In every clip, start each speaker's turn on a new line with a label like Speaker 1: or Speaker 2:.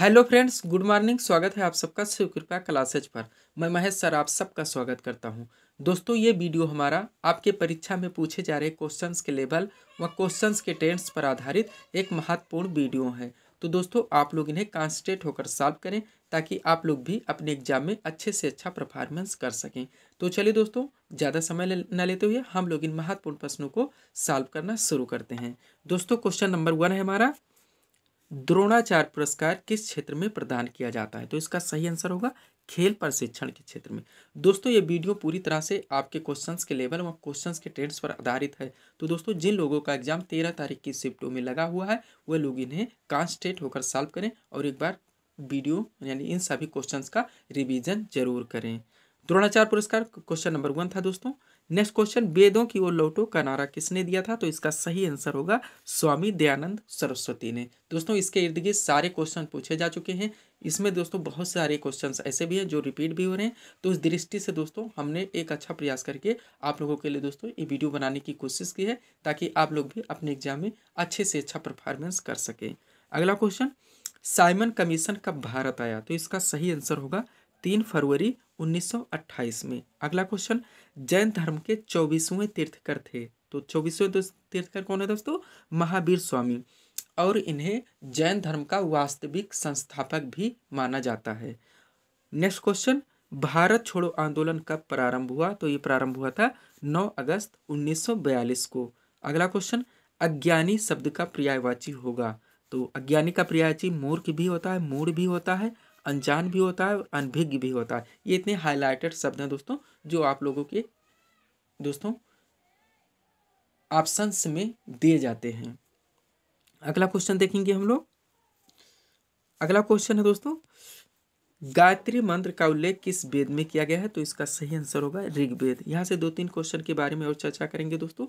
Speaker 1: hello friends good morning स्वागत है आप सबका शिव कृपा क्लासेज पर मैं महेश सर आप सबका स्वागत करता हूं दोस्तों ये वीडियो हमारा आपके परीक्षा में पूछे जा रहे क्वेश्चंस के लेवल व क्वेश्चंस के टेंट्स पर आधारित एक महत्वपूर्ण वीडियो है तो दोस्तों आप लोग इन्हें कॉन्सट्रेट होकर सॉल्व करें ताकि आप लोग भी अपने एग्जाम में अच्छे से अच्छा परफॉर्मेंस कर सकें तो चलिए दोस्तों ज़्यादा समय न लेते हुए हम लोग इन महत्वपूर्ण प्रश्नों को सॉल्व करना शुरू करते हैं दोस्तों क्वेश्चन नंबर वन है हमारा द्रोणाचार्य पुरस्कार किस क्षेत्र में प्रदान किया जाता है तो इसका सही आंसर होगा खेल प्रशिक्षण के क्षेत्र में दोस्तों ये वीडियो पूरी तरह से आपके क्वेश्चंस के लेवल और क्वेश्चंस के ट्रेंड्स पर आधारित है तो दोस्तों जिन लोगों का एग्जाम तेरह तारीख की शिफ्टों में लगा हुआ है वह लोग इन्हें कांस्टेट होकर सॉल्व करें और एक बार वीडियो यानी इन सभी क्वेश्चन का रिविजन जरूर करें द्रोणाचार्य पुरस्कार क्वेश्चन नंबर वन था दोस्तों नेक्स्ट क्वेश्चन वेदों की ओर लौटो का नारा किसने दिया था तो इसका सही आंसर होगा स्वामी दयानंद सरस्वती ने दोस्तों इसके इर्द गिर्द सारे क्वेश्चन पूछे जा चुके हैं इसमें दोस्तों बहुत सारे क्वेश्चंस ऐसे भी हैं जो रिपीट भी हो रहे हैं तो उस दृष्टि से दोस्तों हमने एक अच्छा प्रयास करके आप लोगों के लिए दोस्तों ये वीडियो बनाने की कोशिश की है ताकि आप लोग भी अपने एग्जाम में अच्छे से अच्छा परफॉर्मेंस कर सकें अगला क्वेश्चन साइमन कमीशन कब भारत आया तो इसका सही आंसर होगा तीन फरवरी उन्नीस में अगला क्वेश्चन जैन धर्म के चौबीसवें तीर्थकर थे तो चौबीसवें तीर्थकर कौन है दोस्तों महावीर स्वामी और इन्हें जैन धर्म का वास्तविक संस्थापक भी माना जाता है नेक्स्ट क्वेश्चन भारत छोड़ो आंदोलन कब प्रारंभ हुआ तो ये प्रारंभ हुआ था 9 अगस्त 1942 को अगला क्वेश्चन अज्ञानी शब्द का पर्यायवाची होगा तो अज्ञानी का पर्यायवाची मूर्ख भी होता है मूढ़ भी होता है अनजान भी होता है अनभिज्ञ भी होता है ये इतने हाईलाइटेड शब्द हैं दोस्तों जो आप लोगों के दोस्तों ऑप्शंस में दिए जाते हैं अगला क्वेश्चन देखेंगे हम लोग अगला क्वेश्चन है दोस्तों गायत्री मंत्र का उल्लेख किस वेद में किया गया है तो इसका सही आंसर होगा ऋग्वेद यहाँ से दो तीन क्वेश्चन के बारे में और चर्चा करेंगे दोस्तों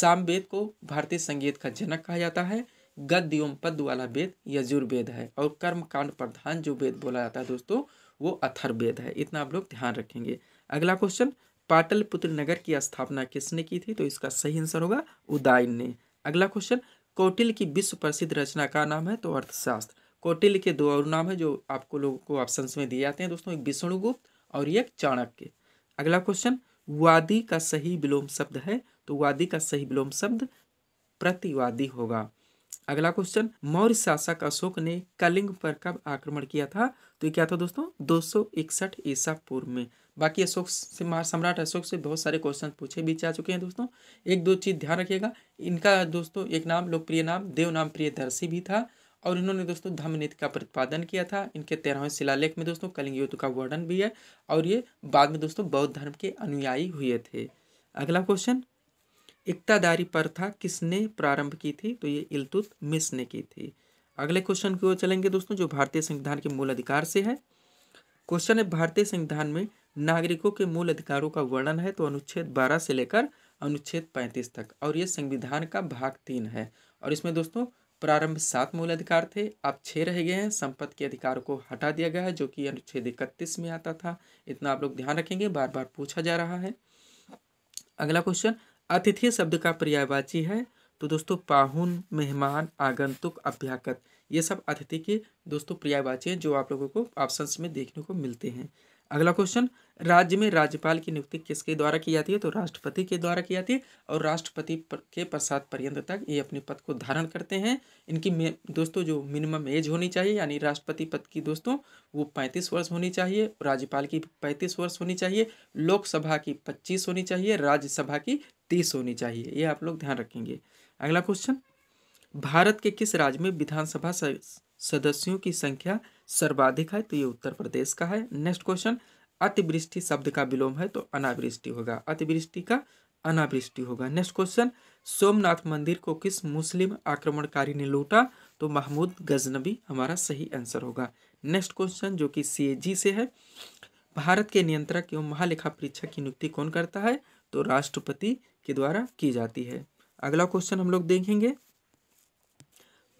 Speaker 1: साम वेद को भारतीय संगीत का जनक कहा जाता है गद्य एवं पद वाला वेद यजुर्वेद है और कर्म कांड प्रधान जो वेद बोला जाता है दोस्तों वो अथर्वेद है इतना आप लोग ध्यान रखेंगे अगला क्वेश्चन पाटलपुत्र नगर की स्थापना किसने की थी तो इसका सही आंसर होगा उदायन ने अगला क्वेश्चन कौटिल की विश्व प्रसिद्ध रचना का नाम है तो अर्थशास्त्र कौटिल के दो और नाम है जो आपको लोगों को ऑप्शन में दिए जाते हैं दोस्तों एक विष्णुगुप्त और एक चाणक्य अगला क्वेश्चन वादी का सही विलोम शब्द है तो वादी का सही विलोम शब्द प्रतिवादी होगा अगला क्वेश्चन मौर्य शासक अशोक ने कलिंग पर कब आक्रमण किया था तो ये क्या था दोस्तों दो सौ इकसठ ईसा पूर्व में बाकी अशोक से सम्राट अशोक से बहुत सारे क्वेश्चन पूछे भी जा चुके हैं दोस्तों एक दो चीज़ ध्यान रखिएगा इनका दोस्तों एक नाम लोकप्रिय नाम देव नाम प्रिय दर्शी भी था और इन्होंने दोस्तों धम्म नीति का प्रतिपादन किया था इनके तेरहवें शिलालेख में दोस्तों कलिंग युद्ध का वर्णन भी है और ये बाद में दोस्तों बौद्ध धर्म के अनुयायी हुए थे अगला क्वेश्चन इकतादारी प्रथा किसने प्रारंभ की थी तो ये इलतुत मिस ने की थी अगले क्वेश्चन की ओर चलेंगे दोस्तों जो भारतीय संविधान के मूल अधिकार से है क्वेश्चन है भारतीय संविधान में नागरिकों के मूल अधिकारों का वर्णन है तो अनुच्छेद बारह से लेकर अनुच्छेद पैंतीस तक और ये संविधान का भाग तीन है और इसमें दोस्तों प्रारंभ सात मूल अधिकार थे अब छः रह गए हैं संपत्ति के अधिकार को हटा दिया गया है जो कि अनुच्छेद इकतीस में आता था इतना आप लोग ध्यान रखेंगे बार बार पूछा जा रहा है अगला क्वेश्चन अतिथि शब्द का पर्यायवाची है तो दोस्तों पाहुन मेहमान आगंतुक अभ्यागत ये सब अतिथि के दोस्तों पर्यायवाची हैं जो आप लोगों को ऑप्शन में देखने को मिलते हैं अगला क्वेश्चन राज्य में राज्यपाल की नियुक्ति किसके द्वारा की जाती है तो राष्ट्रपति के द्वारा की जाती है और राष्ट्रपति के पश्चात पर्यंत तक ये अपने पद को धारण करते हैं इनकी दोस्तों जो मिनिमम एज होनी चाहिए यानी राष्ट्रपति पद की दोस्तों वो पैंतीस वर्ष होनी चाहिए राज्यपाल की पैंतीस वर्ष होनी चाहिए लोकसभा की पच्चीस होनी चाहिए राज्यसभा की तीस होनी चाहिए ये आप लोग ध्यान रखेंगे अगला क्वेश्चन भारत के किस राज्य में विधानसभा सदस्यों की संख्या सर्वाधिक है तो ये उत्तर प्रदेश का है नेक्स्ट क्वेश्चन अतिवृष्टि शब्द का विलोम है तो अनावृष्टि होगा अतिवृष्टि का अनावृष्टि होगा नेक्स्ट क्वेश्चन सोमनाथ मंदिर को किस मुस्लिम आक्रमणकारी ने लूटा तो महमूद गजनबी हमारा सही आंसर होगा नेक्स्ट क्वेश्चन जो कि सी से है भारत के नियंत्रक एवं महालेखा परीक्षा की नियुक्ति कौन करता है तो राष्ट्रपति के द्वारा की जाती है अगला क्वेश्चन हम लोग देखेंगे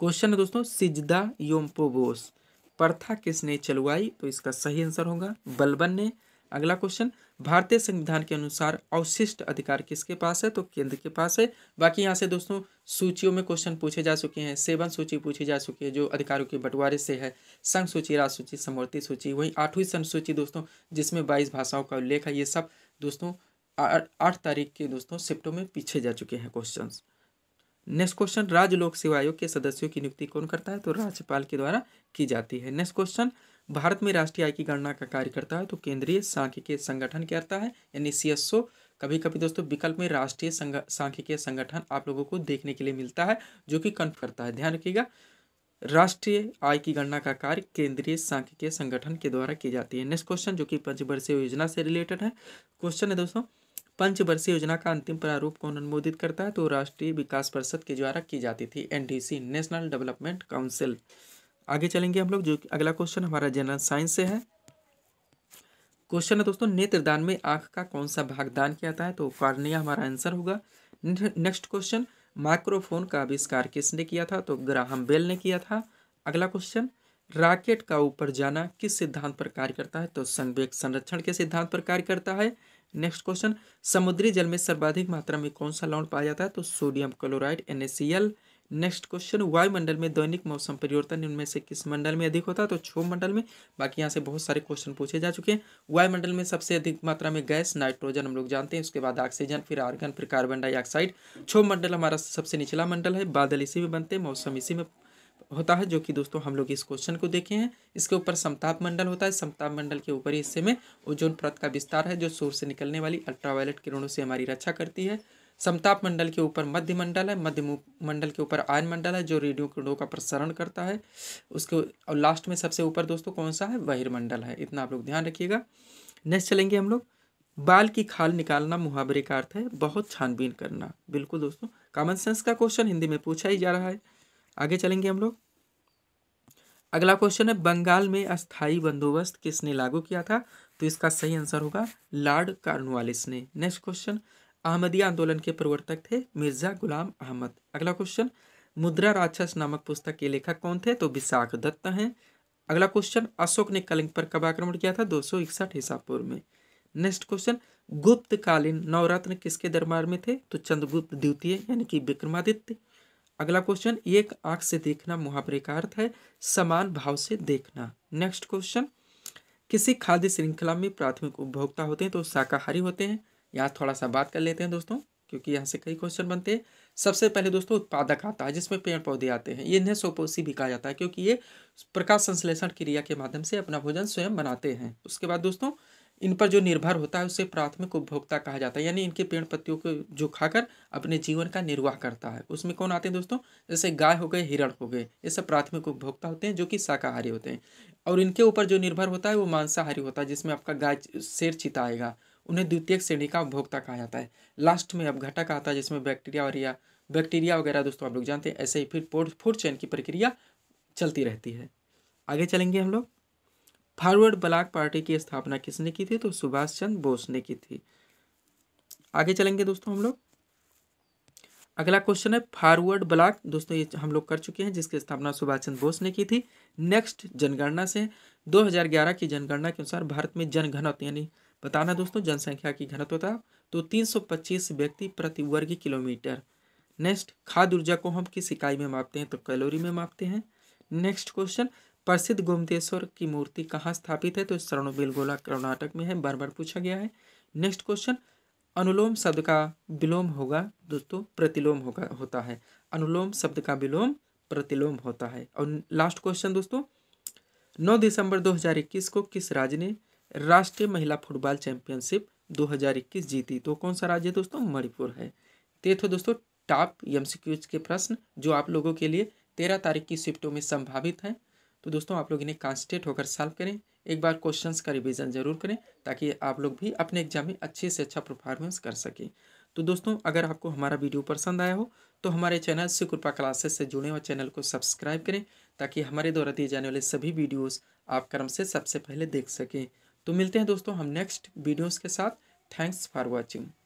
Speaker 1: क्वेश्चन है दोस्तों सिजदा योम्पोबोस प्रथा किसने चलवाई तो इसका सही आंसर होगा बलबन ने अगला क्वेश्चन भारतीय संविधान के अनुसार अवशिष्ट अधिकार किसके पास है तो केंद्र के पास है बाकी यहाँ से दोस्तों सूचियों में क्वेश्चन पूछे जा चुके हैं सेवन सूची पूछी जा चुकी है जो अधिकारों के बंटवारे से है संघ सूची राज सूची समवर्ती सूची वही आठवीं संघ सूची दोस्तों जिसमें बाईस भाषाओं का उल्लेख है ये सब दोस्तों आठ तारीख के दोस्तों शिफ्टों में पीछे जा चुके हैं क्वेश्चंस नेक्स्ट क्वेश्चन राज्य लोक सेवा आयोग के सदस्यों की नियुक्ति कौन करता है तो राज्यपाल के द्वारा की जाती है नेक्स्ट क्वेश्चन भारत में राष्ट्रीय आय की गणना का कार्य करता है तो केंद्रीय सांख्यिकीय संगठन करता है यानी सी कभी कभी दोस्तों विकल्प में राष्ट्रीय सांख्यिकीय संगठन आप लोगों को देखने के लिए मिलता है जो कि कन्फ करता है ध्यान रखिएगा राष्ट्रीय आय की गणना का कार्य केंद्रीय सांख्यिकीय संगठन के द्वारा की जाती है नेक्स्ट क्वेश्चन जो कि पंचवर्षीय योजना से रिलेटेड है क्वेश्चन है दोस्तों पंचवर्षीय योजना का अंतिम प्रारूप कौन अनुमोदित करता है तो राष्ट्रीय विकास परिषद के द्वारा की जाती थी एनडीसी नेशनल डेवलपमेंट काउंसिल आगे चलेंगे हम लोग जो अगला क्वेश्चन हमारा जनरल साइंस से है क्वेश्चन है दोस्तों नेत्रदान में आंख का कौन सा भाग दान किया जाता है तो कार्निया हमारा आंसर होगा नेक्स्ट क्वेश्चन माइक्रोफोन का आविष्कार किसने किया था तो ग्राहम बेल ने किया था अगला क्वेश्चन राकेट का ऊपर जाना किस सिद्धांत पर कार्य करता है तो संवेक संरक्षण के सिद्धांत पर कार्य करता है नेक्स्ट क्वेश्चन समुद्री जल में सर्वाधिक मात्रा में कौन सा लवण पाया जाता है तो sodium chloride and next question वायुमंडल में दैनिक मौसम परिवर्तन इनमें से किस मंडल में अधिक होता है तो छो मंडल में बाकी यहाँ से बहुत सारे क्वेश्चन पूछे जा चुके हैं वायुमंडल में सबसे अधिक मात्रा में गैस नाइट्रोजन हम लोग जानते हैं उसके बाद ऑक्सीजन फिर आर्गन फिर कार्बन डाइऑक्साइड छो मंडल हमारा सबसे निचला मंडल है बादल इसी में बनते हैं मौसम इसी में होता है जो कि दोस्तों हम लोग इस क्वेश्चन को देखे हैं इसके ऊपर समताप मंडल होता है समताप मंडल के ऊपरी हिस्से में ओजोन परत का विस्तार है जो सूर्य से निकलने वाली अल्ट्रावायलेट किरणों से हमारी रक्षा करती है समताप मंडल के ऊपर मध्य मंडल है मध्य मंडल के ऊपर आयन मंडल है जो रेडियो किरणों का प्रसारण करता है उसके और लास्ट में सबसे ऊपर दोस्तों कौन सा है बहिर्मंडल है इतना आप लोग ध्यान रखिएगा नेक्स्ट चलेंगे हम लोग बाल की खाल निकालना मुहावरे का अर्थ है बहुत छानबीन करना बिल्कुल दोस्तों कॉमन सेंस का क्वेश्चन हिंदी में पूछा ही जा रहा है आगे चलेंगे हम लोग अगला क्वेश्चन है बंगाल में अस्थाई बंदोबस्त किसने लागू किया था तो इसका सही आंसर होगा लॉर्ड कार्नवालिस ने नेक्स्ट क्वेश्चन अहमदिया आंदोलन के प्रवर्तक थे मिर्जा गुलाम अहमद अगला क्वेश्चन मुद्रा राक्षस नामक पुस्तक के लेखक कौन थे तो विशाख दत्त हैं अगला क्वेश्चन अशोक ने कलिंग पर कब आक्रमण किया था दो सौ इकसठ में नेक्स्ट क्वेश्चन गुप्तकालीन नवरत्न किसके दरबार में थे तो चंद्रगुप्त द्वितीय यानी कि विक्रमादित्य अगला क्वेश्चन एक आंख से देखना मुहावरे का अर्थ है समान भाव से देखना नेक्स्ट क्वेश्चन किसी खाद्य श्रृंखला में प्राथमिक उपभोक्ता होते हैं तो शाकाहारी होते हैं यहाँ थोड़ा सा बात कर लेते हैं दोस्तों क्योंकि यहाँ से कई क्वेश्चन बनते हैं सबसे पहले दोस्तों उत्पादक आता है जिसमें पेड़ पौधे आते हैं इन्हें सोपोसी भी कहा जाता है क्योंकि ये प्रकाश संश्लेषण क्रिया के माध्यम से अपना भोजन स्वयं बनाते हैं उसके बाद दोस्तों इन पर जो निर्भर होता है उसे प्राथमिक उपभोक्ता कहा जाता है यानी इनके पेड़ पत्तियों को जो खाकर अपने जीवन का निर्वाह करता है उसमें कौन आते हैं दोस्तों जैसे गाय हो गए हिरण हो गए ये सब प्राथमिक उपभोक्ता होते हैं जो कि शाकाहारी होते हैं और इनके ऊपर जो निर्भर होता है वो मांसाहारी होता है जिसमें आपका गाय शेर चिता आएगा उन्हें द्वितीय श्रेणी का उपभोक्ता कहा जाता है लास्ट में अब घटक आता है जिसमें बैक्टीरिया और या बैक्टीरिया वगैरह दोस्तों आप लोग जानते हैं ऐसे ही फिर फूड चैन की प्रक्रिया चलती रहती है आगे चलेंगे हम लोग फॉरवर्ड ब्लॉक पार्टी की स्थापना किसने की थी तो सुभाष चंद्र बोस ने की थी आगे चलेंगे दोस्तों हम लोग अगला क्वेश्चन है फॉरवर्ड ब्लॉक दोस्तों ये हम लोग कर चुके हैं जिसकी स्थापना सुभाष चंद्र बोस ने की थी नेक्स्ट जनगणना से 2011 की जनगणना के अनुसार भारत में जनघनत्व यानी बताना दोस्तों जनसंख्या की था तो 325 व्यक्ति प्रति वर्ग किलोमीटर नेक्स्ट खाद्य ऊर्जा को हम किस इकाई में मापते हैं तो कैलोरी में मापते हैं नेक्स्ट क्वेश्चन प्रसिद्ध गोमतेश्वर की मूर्ति कहाँ स्थापित है तो श्रवण बेलगोला कर्नाटक में है बार बार पूछा गया है नेक्स्ट क्वेश्चन अनुलोम शब्द का विलोम होगा दोस्तों प्रतिलोम होगा होता है अनुलोम शब्द का विलोम प्रतिलोम होता है और लास्ट क्वेश्चन दोस्तों नौ दिसंबर इक्कीस को किस राज्य ने राष्ट्रीय महिला फुटबॉल चैंपियनशिप 2021 जीती तो कौन सा राज्य दोस्तों मणिपुर है तो थे दोस्तों टॉप एम के प्रश्न जो आप लोगों के लिए तेरह तारीख की शिफ्टों में संभावित हैं तो दोस्तों आप लोग इन्हें कॉन्स्टेंट होकर सॉल्व करें एक बार क्वेश्चंस का रिवीजन जरूर करें ताकि आप लोग भी अपने एग्जाम में अच्छे से अच्छा परफॉर्मेंस कर सकें तो दोस्तों अगर आपको हमारा वीडियो पसंद आया हो तो हमारे चैनल से कृपा क्लासेस से जुड़े हुए चैनल को सब्सक्राइब करें ताकि हमारे द्वारा दिए जाने वाले सभी वीडियोज़ आप क्रम से सबसे पहले देख सकें तो मिलते हैं दोस्तों हम नेक्स्ट वीडियोज़ के साथ थैंक्स फॉर वॉचिंग